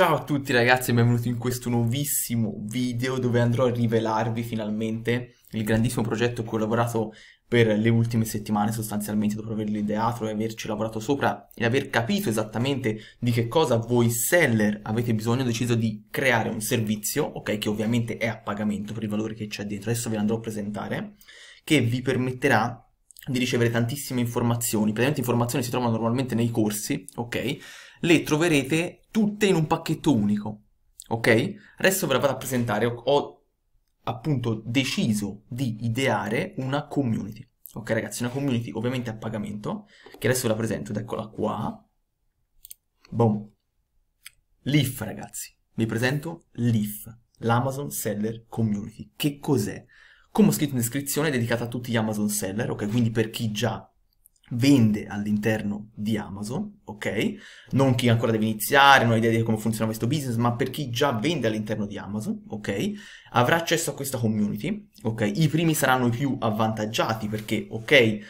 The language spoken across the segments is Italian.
Ciao a tutti ragazzi e benvenuti in questo nuovissimo video dove andrò a rivelarvi finalmente il grandissimo progetto che ho lavorato per le ultime settimane sostanzialmente dopo averlo ideato e averci lavorato sopra e aver capito esattamente di che cosa voi seller avete bisogno ho deciso di creare un servizio, ok, che ovviamente è a pagamento per il valore che c'è dentro, adesso ve lo andrò a presentare, che vi permetterà di ricevere tantissime informazioni, praticamente informazioni si trovano normalmente nei corsi, ok, le troverete tutte in un pacchetto unico. Ok? Adesso ve la vado a presentare. Ho, ho appunto deciso di ideare una community. Ok ragazzi, una community ovviamente a pagamento, che adesso ve la presento ed eccola qua. Boom. LIF ragazzi, vi presento LIF, l'Amazon Seller Community. Che cos'è? Come ho scritto in descrizione, è dedicata a tutti gli Amazon Seller, ok? Quindi per chi già vende all'interno di Amazon, ok? Non chi ancora deve iniziare, non ha idea di come funziona questo business, ma per chi già vende all'interno di Amazon, ok? Avrà accesso a questa community, ok? I primi saranno i più avvantaggiati perché, ok, eh,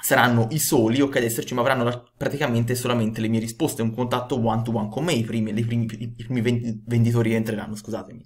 saranno i soli, ok, ad esserci, ma avranno la, praticamente solamente le mie risposte, un contatto one-to-one con me, i primi, i primi, i primi venditori entreranno, scusatemi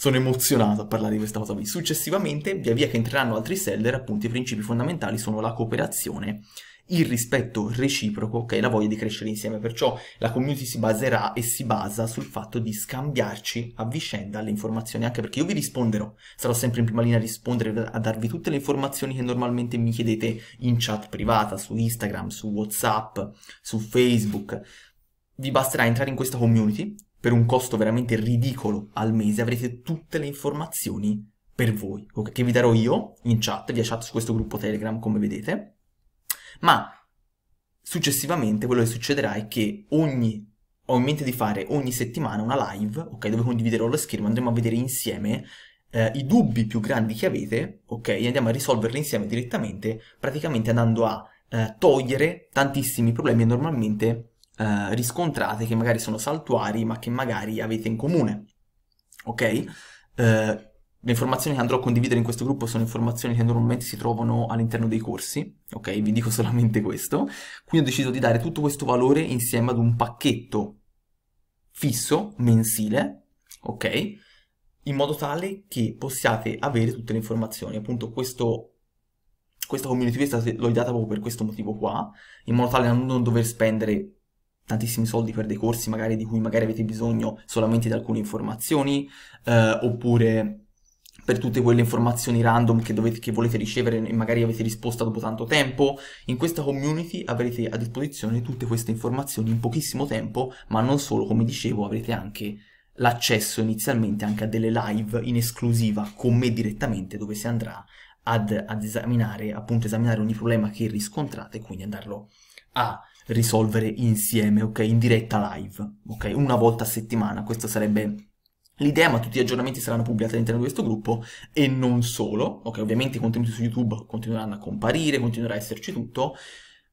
sono emozionato a parlare di questa cosa qui. Successivamente, via via che entreranno altri seller, appunto i principi fondamentali sono la cooperazione, il rispetto reciproco, ok, la voglia di crescere insieme. Perciò la community si baserà e si basa sul fatto di scambiarci a vicenda le informazioni, anche perché io vi risponderò, sarò sempre in prima linea a rispondere, a darvi tutte le informazioni che normalmente mi chiedete in chat privata, su Instagram, su WhatsApp, su Facebook. Vi basterà entrare in questa community, per un costo veramente ridicolo al mese avrete tutte le informazioni per voi, okay? che vi darò io in chat, via chat su questo gruppo Telegram come vedete, ma successivamente quello che succederà è che ogni ho in mente di fare ogni settimana una live, ok, dove condividerò lo schermo, andremo a vedere insieme eh, i dubbi più grandi che avete, ok, e andiamo a risolverli insieme direttamente, praticamente andando a eh, togliere tantissimi problemi e normalmente eh, riscontrate che magari sono saltuari ma che magari avete in comune. Ok? Eh, le informazioni che andrò a condividere in questo gruppo sono informazioni che normalmente si trovano all'interno dei corsi, ok? Vi dico solamente questo. Quindi ho deciso di dare tutto questo valore insieme ad un pacchetto fisso, mensile, ok? In modo tale che possiate avere tutte le informazioni. Appunto questo, questa community l'ho data proprio per questo motivo qua, in modo tale da non dover spendere tantissimi soldi per dei corsi magari di cui magari avete bisogno solamente di alcune informazioni eh, oppure per tutte quelle informazioni random che, dovete, che volete ricevere e magari avete risposta dopo tanto tempo. In questa community avrete a disposizione tutte queste informazioni in pochissimo tempo, ma non solo, come dicevo, avrete anche l'accesso inizialmente anche a delle live in esclusiva con me direttamente dove si andrà ad, ad esaminare, appunto esaminare ogni problema che riscontrate e quindi andarlo a risolvere insieme, ok? In diretta live, ok? Una volta a settimana, questa sarebbe l'idea, ma tutti gli aggiornamenti saranno pubblicati all'interno di questo gruppo e non solo, ok? Ovviamente i contenuti su YouTube continueranno a comparire, continuerà a esserci tutto,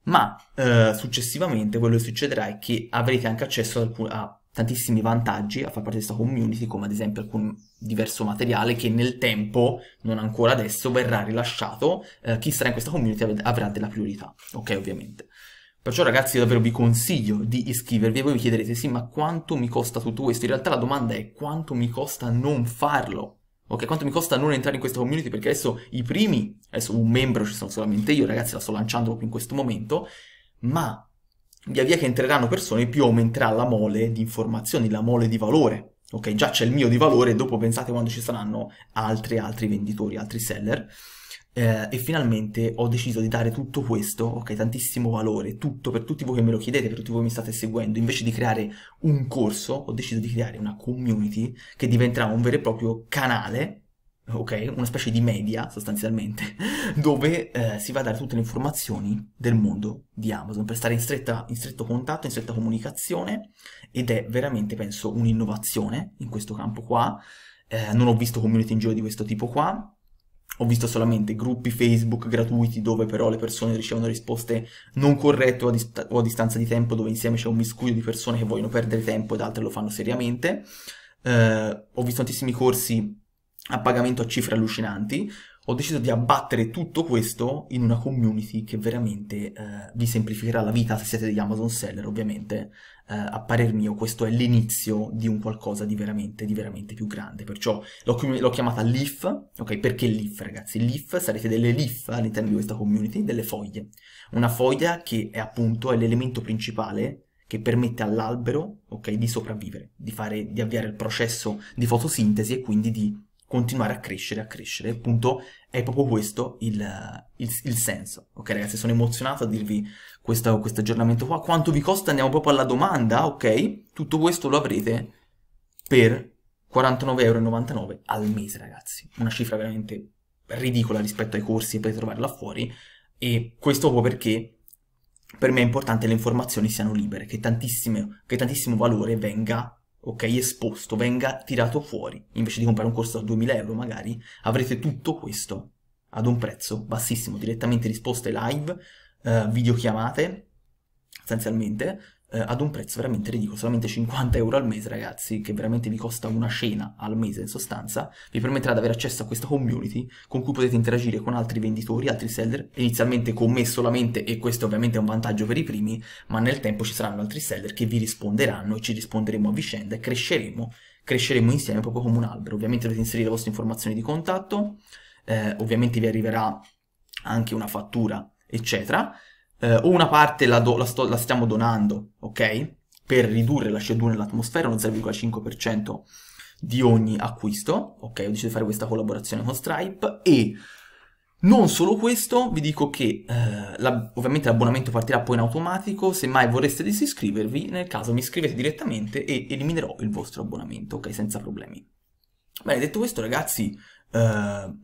ma eh, successivamente quello che succederà è che avrete anche accesso a, a tantissimi vantaggi a far parte di questa community, come ad esempio alcun diverso materiale che nel tempo, non ancora adesso, verrà rilasciato, eh, chi sarà in questa community avrà della priorità, ok? Ovviamente. Perciò ragazzi davvero vi consiglio di iscrivervi e voi vi chiederete sì ma quanto mi costa tutto questo? In realtà la domanda è quanto mi costa non farlo? Ok, quanto mi costa non entrare in questa community? Perché adesso i primi, adesso un membro ci sono solamente io ragazzi, la sto lanciando proprio in questo momento, ma via via che entreranno persone più aumenterà la mole di informazioni, la mole di valore. Ok, già c'è il mio di valore, dopo pensate quando ci saranno altri, altri venditori, altri seller eh, e finalmente ho deciso di dare tutto questo, ok, tantissimo valore, tutto per tutti voi che me lo chiedete, per tutti voi che mi state seguendo, invece di creare un corso, ho deciso di creare una community che diventerà un vero e proprio canale, ok, una specie di media sostanzialmente, dove eh, si va a dare tutte le informazioni del mondo di Amazon per stare in, stretta, in stretto contatto, in stretta comunicazione ed è veramente, penso, un'innovazione in questo campo qua. Eh, non ho visto community in giro di questo tipo qua, ho visto solamente gruppi Facebook gratuiti dove però le persone ricevono risposte non corrette o a, dist- o a distanza di tempo, dove insieme c'è un miscuglio di persone che vogliono perdere tempo ed altre lo fanno seriamente. Eh, ho visto tantissimi corsi a pagamento a cifre allucinanti. Ho deciso di abbattere tutto questo in una community che veramente eh, vi semplificherà la vita se siete degli Amazon seller, ovviamente eh, a parer mio questo è l'inizio di un qualcosa di veramente, di veramente più grande, perciò l'ho, chiamata LIF, ok, perché LIF, ragazzi? LIF, sarete delle LIF all'interno di questa community, delle foglie, una foglia che è appunto l'elemento principale che permette all'albero, ok, di sopravvivere, di, fare, di avviare il processo di fotosintesi e quindi di continuare a crescere, a crescere, appunto è proprio questo il, il, il, senso. Ok ragazzi, sono emozionato a dirvi questo, questo aggiornamento qua. Quanto vi costa? Andiamo proprio alla domanda, ok? Tutto questo lo avrete per 49,99€ al mese ragazzi. Una cifra veramente ridicola rispetto ai corsi per trovarla fuori e questo proprio perché per me è importante che le informazioni siano libere, che, che tantissimo valore venga ok, esposto, venga tirato fuori, invece di comprare un corso a 2000 euro magari, avrete tutto questo ad un prezzo bassissimo, direttamente risposte live, eh, videochiamate, sostanzialmente, eh, ad un prezzo veramente ridicolo, solamente 50 euro al mese ragazzi, che veramente vi costa una cena al mese in sostanza, vi permetterà di avere accesso a questa community con cui potete interagire con altri venditori, altri seller, inizialmente con me solamente e questo ovviamente è un vantaggio per i primi, ma nel tempo ci saranno altri seller che vi risponderanno e ci risponderemo a vicenda e cresceremo, cresceremo insieme proprio come un albero, ovviamente dovete inserire le vostre informazioni di contatto, eh, ovviamente vi arriverà anche una fattura, eccetera eh, una parte la, do, la, sto, la, stiamo donando, ok? Per ridurre la CO2 nell'atmosfera, uno 0,5% di ogni acquisto, ok? Ho deciso di fare questa collaborazione con Stripe e non solo questo, vi dico che eh, la, ovviamente l'abbonamento partirà poi in automatico, se mai vorreste disiscrivervi, nel caso mi iscrivete direttamente e eliminerò il vostro abbonamento, ok? Senza problemi. Bene, detto questo ragazzi, eh,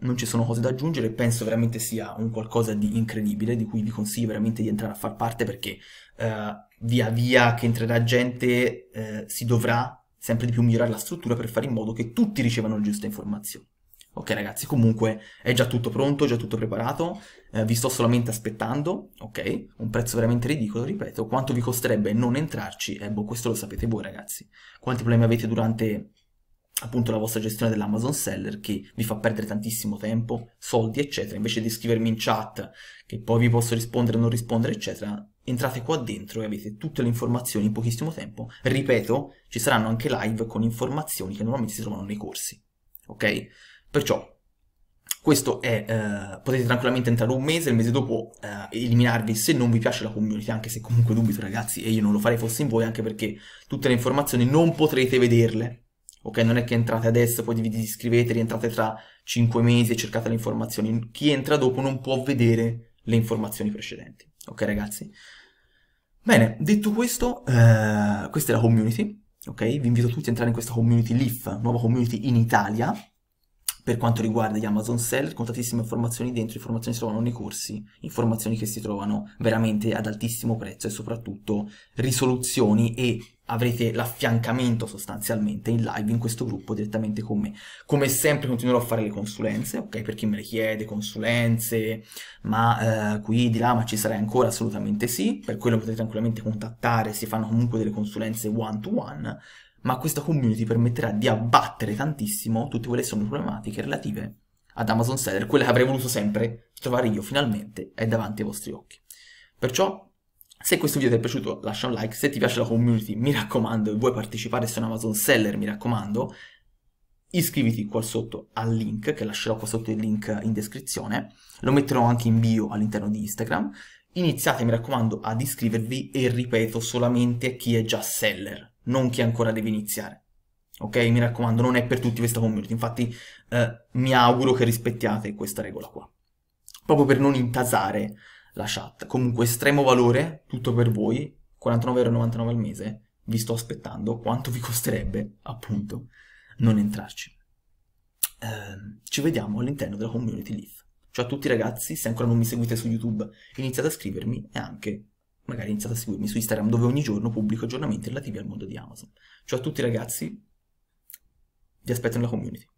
non ci sono cose da aggiungere, penso veramente sia un qualcosa di incredibile di cui vi consiglio veramente di entrare a far parte perché uh, via via che entrerà gente uh, si dovrà sempre di più migliorare la struttura per fare in modo che tutti ricevano le giuste informazioni. Ok ragazzi, comunque è già tutto pronto, già tutto preparato, vi sto solamente aspettando, ok? Un prezzo veramente ridicolo, ripeto, quanto vi costerebbe non entrarci? Eh boh, questo lo sapete voi ragazzi. Quanti problemi avete durante appunto la vostra gestione dell'Amazon Seller che vi fa perdere tantissimo tempo, soldi, eccetera. Invece di scrivermi in chat che poi vi posso rispondere o non rispondere, eccetera, entrate qua dentro e avete tutte le informazioni in pochissimo tempo. Ripeto, ci saranno anche live con informazioni che normalmente si trovano nei corsi. Ok? Perciò questo è, eh, potete tranquillamente entrare un mese, il mese dopo eh, eliminarvi se non vi piace la community, anche se comunque dubito ragazzi, e io non lo farei fossi in voi, anche perché tutte le informazioni non potrete vederle, Ok, non è che entrate adesso, poi vi iscrivete, rientrate tra 5 mesi e cercate le informazioni. Chi entra dopo non può vedere le informazioni precedenti. Ok, ragazzi? Bene, detto questo, eh, questa è la community. Ok, vi invito tutti a entrare in questa community LIF, nuova community in Italia per quanto riguarda gli Amazon Sell, con tantissime informazioni dentro, informazioni che si trovano nei corsi, informazioni che si trovano veramente ad altissimo prezzo e soprattutto risoluzioni e avrete l'affiancamento sostanzialmente in live in questo gruppo direttamente con me. Come sempre continuerò a fare le consulenze, ok? Per chi me le chiede, consulenze, ma eh, qui di là ma ci sarei ancora assolutamente sì, per quello potete tranquillamente contattare, si fanno comunque delle consulenze one to one ma questa community permetterà di abbattere tantissimo tutte quelle che sono problematiche relative ad Amazon Seller, quelle che avrei voluto sempre trovare io finalmente è davanti ai vostri occhi. Perciò, se questo video ti è piaciuto lascia un like, se ti piace la community mi raccomando e vuoi partecipare su Amazon Seller mi raccomando, iscriviti qua sotto al link, che lascerò qua sotto il link in descrizione, lo metterò anche in bio all'interno di Instagram, iniziate mi raccomando ad iscrivervi e ripeto solamente a chi è già seller, non chi ancora deve iniziare. Ok? Mi raccomando, non è per tutti questa community, infatti eh, mi auguro che rispettiate questa regola qua. Proprio per non intasare la chat. Comunque estremo valore, tutto per voi, 49,99€ al mese, vi sto aspettando, quanto vi costerebbe appunto non entrarci. Eh, ci vediamo all'interno della community Leaf. Ciao a tutti ragazzi, se ancora non mi seguite su YouTube iniziate a scrivermi e anche magari iniziate a seguirmi su Instagram dove ogni giorno pubblico aggiornamenti relativi al mondo di Amazon. Ciao a tutti ragazzi, vi aspetto nella community.